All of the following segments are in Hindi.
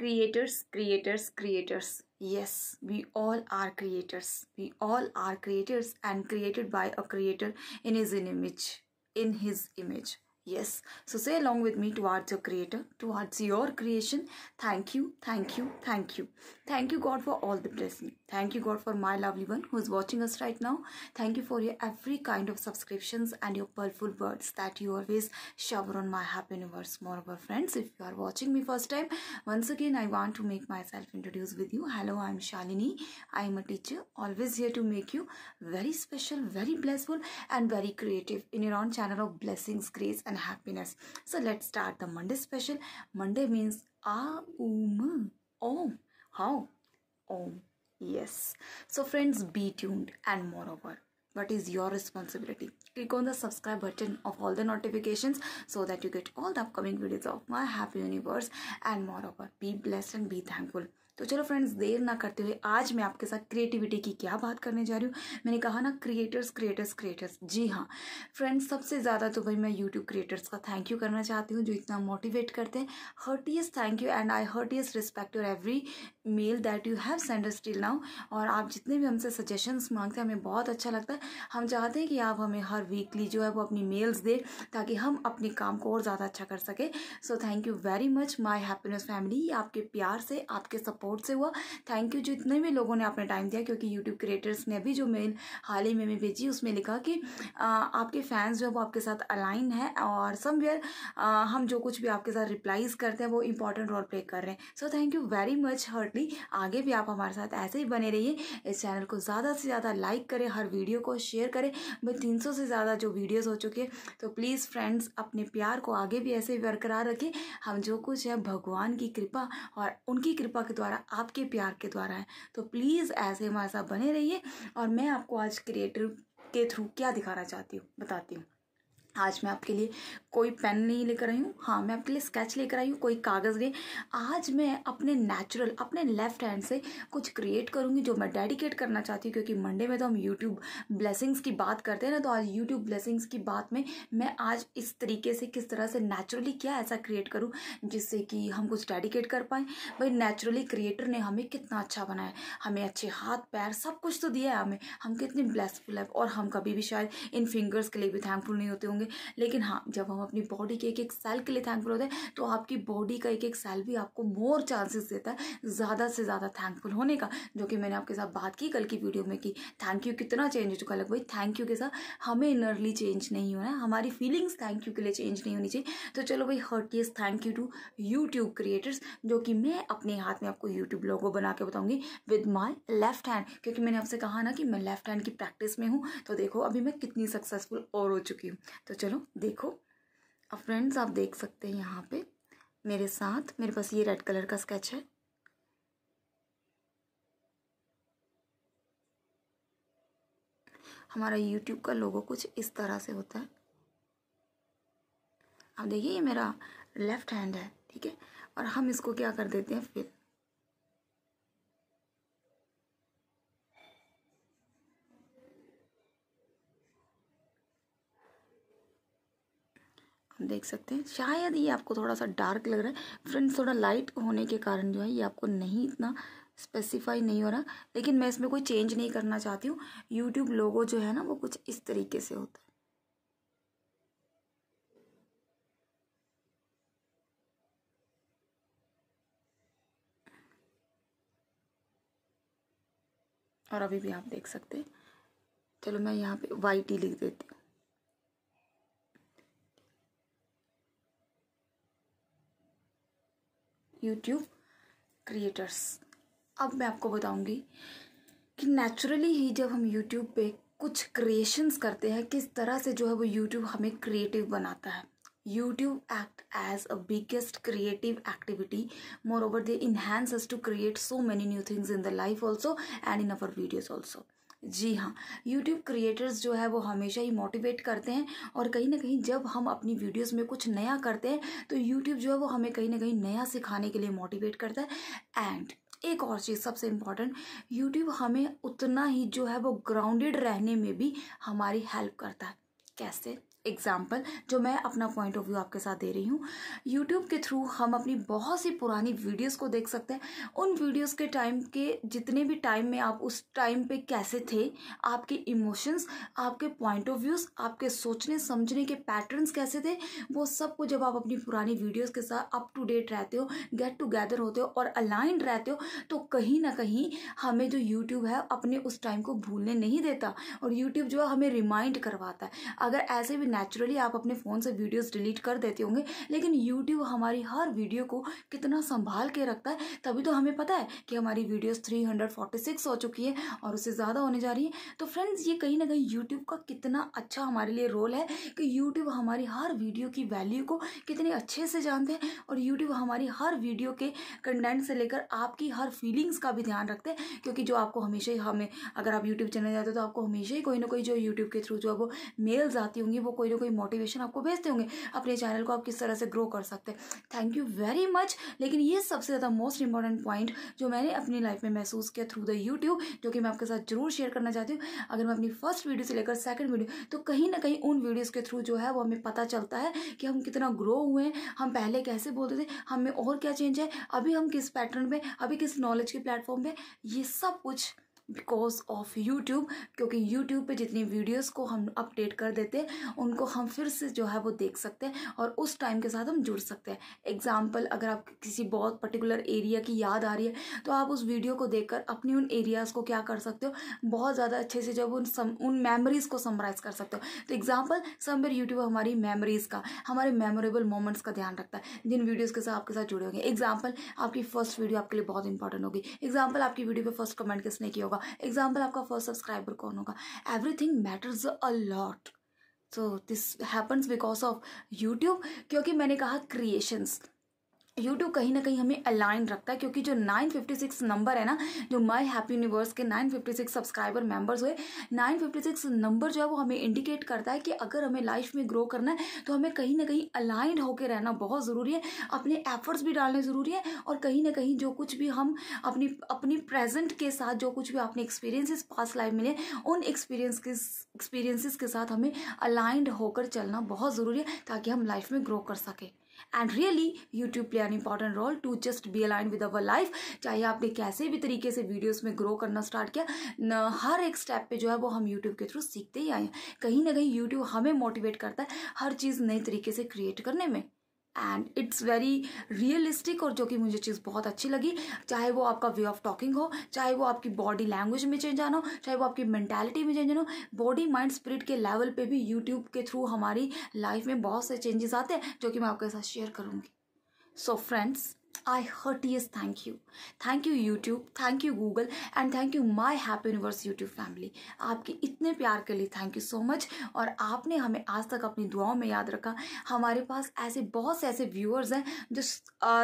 creators creators creators yes we all are creators we all are creators and created by a creator in his image in his image Yes. So say along with me towards your creator, towards your creation. Thank you, thank you, thank you. Thank you God for all the blessing. Thank you God for my lovely one who is watching us right now. Thank you for your every kind of subscriptions and your beautiful words that you always shower on my happy universe. Moreover friends, if you are watching me first time, once again I want to make myself introduce with you. Hello, I am Shalini. I am a teacher always here to make you very special, very blissful and very creative in your own channel of blessings, grace and and happiness. So let's start the Monday special. Monday means Aum. Om. How? Om. Yes. So friends, be tuned and moreover what is your responsibility click on the subscribe button of all the notifications so that you get all the upcoming videos of my happy universe and moreover be blessed and be thankful तो चलो फ्रेंड्स देर ना करते हुए आज मैं आपके साथ क्रिएटिविटी की क्या बात करने जा रही हूँ मैंने कहा ना क्रिएटर्स क्रिएटर्स क्रिएटर्स जी हाँ फ्रेंड्स सबसे ज़्यादा तो भाई मैं यूट्यूब क्रिएटर्स का थैंक यू करना चाहती हूँ जो इतना मोटिवेट करते हैं heartiest thank you and I heartiest respect your every mail that you have send still now और आप जितने भी हमसे सजेशंस मांगते हैं हमें बहुत अच्छा लगता है हम चाहते हैं कि आप हमें हर वीकली जो है वो अपनी मेल्स दें ताकि हम अपने काम को और ज़्यादा अच्छा कर सकें so thank you very much my happiness family आपके प्यार से आपके सपोर्ट से हुआ थैंक यू जितने भी लोगों ने आपने टाइम दिया क्योंकि यूट्यूब क्रिएटर्स ने भी जो मेल हाल ही में भेजी उसमें लिखा कि आ, आपके फैंस जो है वो आपके साथ अलाइन है और समवेयर हम जो कुछ भी आपके साथ रिप्लाईज करते हैं वो इंपॉर्टेंट रोल प्ले कर रहे हैं so thank you very much heart exactly आगे भी आप हमारे साथ ऐसे ही बने रहिए इस चैनल को ज़्यादा से ज़्यादा लाइक करें हर वीडियो को शेयर करें भाई तीन से ज़्यादा जो वीडियोज़ हो चुके तो प्लीज़ फ्रेंड्स अपने प्यार को आगे भी ऐसे बरकरार रखें हम जो कुछ है भगवान की कृपा और उनकी कृपा के द्वारा आपके प्यार के द्वारा है तो प्लीज़ ऐसे हमारे साथ बने रहिए और मैं आपको आज क्रिएटिव के थ्रू क्या दिखाना चाहती हूँ बताती हूँ आज मैं आपके लिए कोई पेन नहीं लेकर आई हूँ हाँ मैं आपके लिए स्केच लेकर आई हूँ कोई कागज़ नहीं आज मैं अपने नेचुरल अपने लेफ्ट हैंड से कुछ क्रिएट करूँगी जो मैं डेडिकेट करना चाहती हूँ क्योंकि मंडे में तो हम यूट्यूब ब्लेसिंग्स की बात करते हैं ना तो आज यूट्यूब ब्लेसिंग्स की बात में मैं आज इस तरीके से किस तरह से नेचुरली क्या ऐसा क्रिएट करूँ जिससे कि हम कुछ डेडिकेट कर पाएँ भाई नेचुरली क्रिएटर ने हमें कितना अच्छा बनाया हमें अच्छे हाथ पैर सब कुछ तो दिया है हमें हम कितने ब्लेसफुल है और हम कभी भी शायद इन फिंगर्स के लिए भी थैंकफुल नहीं होते होंगे में लेकिन हाँ जब हम अपनी बॉडी के एक एक सेल के लिए थैंकफुल होते हैं तो आपकी बॉडी का एक एक सेल भी आपको मोर चांसेस देता है ज़्यादा से ज़्यादा थैंकफुल होने का जो कि मैंने आपके साथ बात की कल की वीडियो में कि थैंक यू कितना चेंज हो चुका है भाई थैंक यू के साथ हमें इनरली चेंज नहीं होना हमारी फीलिंग्स थैंक यू के लिए चेंज नहीं होनी चाहिए तो चलो भाई heartiest thank you to YouTube creators जो कि मैं अपने हाथ में आपको यूट्यूब लोगो बना के बताऊंगी विद माई लेफ्ट हैंड क्योंकि मैंने आपसे कहा ना कि मैं लेफ्ट हैंड की प्रैक्टिस में हूँ तो देखो अभी मैं कितनी सक्सेसफुल और हो चुकी हूँ तो चलो देखो अब फ्रेंड्स आप देख सकते हैं यहाँ पे मेरे साथ मेरे पास ये रेड कलर का स्केच है हमारा यूट्यूब का लोगो कुछ इस तरह से होता है अब देखिए ये मेरा लेफ़्ट हैंड है ठीक है और हम इसको क्या कर देते हैं फिल देख सकते हैं शायद ये आपको थोड़ा सा डार्क लग रहा है फ्रेंड्स थोड़ा लाइट होने के कारण जो है ये आपको नहीं इतना स्पेसिफाई नहीं हो रहा लेकिन मैं इसमें कोई चेंज नहीं करना चाहती हूँ यूट्यूब लोगो जो है ना वो कुछ इस तरीके से होता है और अभी भी आप देख सकते हैं चलो मैं यहाँ पे वाई टी लिख देती हूँ यूट्यूब क्रिएटर्स अब मैं आपको बताऊंगी कि नेचुरली ही जब हम यूट्यूब पे कुछ क्रिएशंस करते हैं किस तरह से जो है वो यूट्यूब हमें क्रिएटिव बनाता है YouTube act as a biggest creative activity moreover they enhance to create so many new things in the life also and in our videos also जी हाँ यूट्यूब क्रिएटर्स जो है वो हमेशा ही मोटिवेट करते हैं और कहीं ना कहीं जब हम अपनी वीडियोस में कुछ नया करते हैं तो यूट्यूब जो है वो हमें कहीं ना कहीं नया सिखाने के लिए मोटिवेट करता है एंड एक और चीज़ सबसे इम्पॉर्टेंट यूट्यूब हमें उतना ही जो है वो ग्राउंडेड रहने में भी हमारी हेल्प करता है कैसे एग्जाम्पल जो मैं अपना पॉइंट ऑफ व्यू आपके साथ दे रही हूँ यूट्यूब के थ्रू हम अपनी बहुत सी पुरानी वीडियोस को देख सकते हैं उन वीडियोस के टाइम के जितने भी टाइम में आप उस टाइम पे कैसे थे आपके इमोशंस आपके पॉइंट ऑफ व्यूज़ आपके सोचने समझने के पैटर्न्स कैसे थे वो सब को जब आप अपनी पुरानी वीडियोज़ के साथ अप टू डेट रहते हो गेट टुगेदर होते हो और अलाइंड रहते हो तो कहीं ना कहीं हमें जो यूट्यूब है अपने उस टाइम को भूलने नहीं देता और यूट्यूब जो है हमें रिमाइंड करवाता है अगर ऐसे भी नेचुरली आप अपने फ़ोन से वीडियोस डिलीट कर देते होंगे लेकिन यूट्यूब हमारी हर वीडियो को कितना संभाल के रखता है तभी तो हमें पता है कि हमारी वीडियोस 346 हो चुकी है और उससे ज़्यादा होने जा रही है तो फ्रेंड्स ये कहीं ना कहीं यूट्यूब का कितना अच्छा हमारे लिए रोल है कि यूट्यूब हमारी हर वीडियो की वैल्यू को कितने अच्छे से जानते हैं और यूट्यूब हमारी हर वीडियो के कंटेंट से लेकर आपकी हर फीलिंग्स का भी ध्यान रखते हैं क्योंकि जो आपको हमेशा ही हमें अगर आप यूट्यूब चैनल जाते हो तो आपको हमेशा ही कोई ना कोई जो यूट्यूब के थ्रू जो वो मेल्स आती होंगी वो कोई ना कोई मोटिवेशन आपको भेजते होंगे अपने चैनल को आप किस तरह से ग्रो कर सकते हैं थैंक यू वेरी मच लेकिन ये सबसे ज़्यादा मोस्ट इंपॉर्टेंट पॉइंट जो मैंने अपनी लाइफ में महसूस किया थ्रू द यूट्यूब जो कि मैं आपके साथ जरूर शेयर करना चाहती हूँ अगर मैं अपनी फर्स्ट वीडियो से लेकर सेकंड वीडियो तो कहीं ना कहीं उन वीडियोज़ के थ्रू जो है वो हमें पता चलता है कि हम कितना ग्रो हुए हैं हम पहले कैसे बोलते थे हमें और क्या चेंज है अभी हम किस पैटर्न पर अभी किस नॉलेज के प्लेटफॉर्म पर ये सब कुछ बिकॉज ऑफ यूट्यूब क्योंकि यूट्यूब पे जितनी वीडियोस को हम अपडेट कर देते हैं उनको हम फिर से जो है वो देख सकते हैं और उस टाइम के साथ हम जुड़ सकते हैं एग्जाम्पल अगर आप किसी बहुत पर्टिकुलर एरिया की याद आ रही है तो आप उस वीडियो को कर अपनी उन एरियाज़ को क्या कर सकते हो बहुत ज़्यादा अच्छे से जब उन सम उन मेमोरीज़ को समराइज़ कर सकते हो तो एग्जाम्पल समवेयर यूट्यूब हमारी मेमोरीज़ का हमारे मेमोरेबल मोमेंट्स का ध्यान रखता है जिन वीडियोज़ के साथ आपके साथ जुड़े होंगे एग्जाम्पल आपकी फर्स्ट वीडियो आपके लिए बहुत इंपॉर्टेंट होगी एग्जाम्पल आपकी वीडियो पर फर्स्ट कमेंट किसने किया होगा होगा एग्जाम्पल आपका फर्स्ट सब्सक्राइबर कौन होगा everything matters a lot so this happens because of YouTube क्योंकि मैंने कहा क्रिएशंस यूट्यूब कहीं ना कहीं हमें अलाइन रखता है क्योंकि जो 956 नंबर है ना जो माय हैप्पी यूनिवर्स के 956 सब्सक्राइबर मेंबर्स हुए 956 नंबर जो है वो हमें इंडिकेट करता है कि अगर हमें लाइफ में ग्रो करना है तो हमें कहीं ना कहीं अलाइंड होकर रहना बहुत ज़रूरी है अपने एफर्ट्स भी डालने ज़रूरी है और कहीं ना कहीं जो कुछ भी हम अपनी अपनी प्रेजेंट के साथ जो कुछ भी अपने एक्सपीरियंसिस पास लाइफ मिले उन एक्सपीरियंस के एक्सपीरियंसिस के साथ हमें अलाइंड होकर चलना बहुत ज़रूरी है ताकि हम लाइफ में ग्रो कर सकें and really YouTube play an important role to just be align with our life चाहे आपने कैसे भी तरीके से वीडियोज़ में ग्रो करना स्टार्ट किया हर एक स्टेप पे जो है वो हम यूट्यूब के थ्रू सीखते ही आए हैं कहीं ना कहीं यूट्यूब हमें मोटिवेट करता है हर चीज़ नए तरीके से क्रिएट करने में एंड इट्स वेरी रियलिस्टिक और जो कि मुझे चीज़ बहुत अच्छी लगी चाहे वो आपका वे ऑफ टॉकिंग हो चाहे वो आपकी बॉडी लैंग्वेज में चेंज आना हो चाहे वो आपकी मैंटेलिटी में चेंज आना हो बॉडी माइंड स्पिरिट के लेवल पे भी यूट्यूब के थ्रू हमारी लाइफ में बहुत से चेंजेस आते हैं जो कि मैं आपके साथ शेयर करूँगी so friends I heartiest thank you thank you YouTube thank you Google and thank you my happy universe YouTube family आपके इतने प्यार के लिए थैंक यू सो मच और आपने हमें आज तक अपनी दुआओं में याद रखा हमारे पास ऐसे बहुत से ऐसे व्यूअर्स हैं जो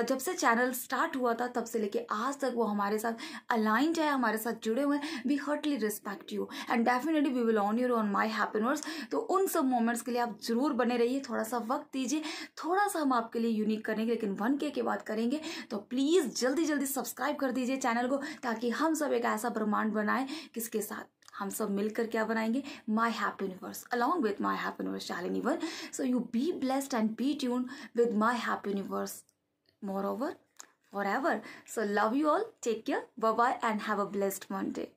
जब से चैनल स्टार्ट हुआ था तब से लेके आज तक वो हमारे साथ अलाइंड है हमारे साथ जुड़े हुए हैं we heartly respect you and definitely we will on your on my happiness तो उन सब मोमेंट्स के लिए आप जरूर बने रहिए थोड़ा सा वक्त दीजिए थोड़ा सा हम आपके लिए यूनिक करेंगे लेकिन वन के, के बाद करेंगे तो प्लीज़ जल्दी जल्दी सब्सक्राइब कर दीजिए चैनल को ताकि हम सब एक ऐसा ब्रह्मांड बनाएं किसके साथ हम सब मिलकर क्या बनाएंगे my happy universe along with my happy universe one so you be blessed and be tune with my happy universe more over forever so love you all take care bye bye and have a blessed Monday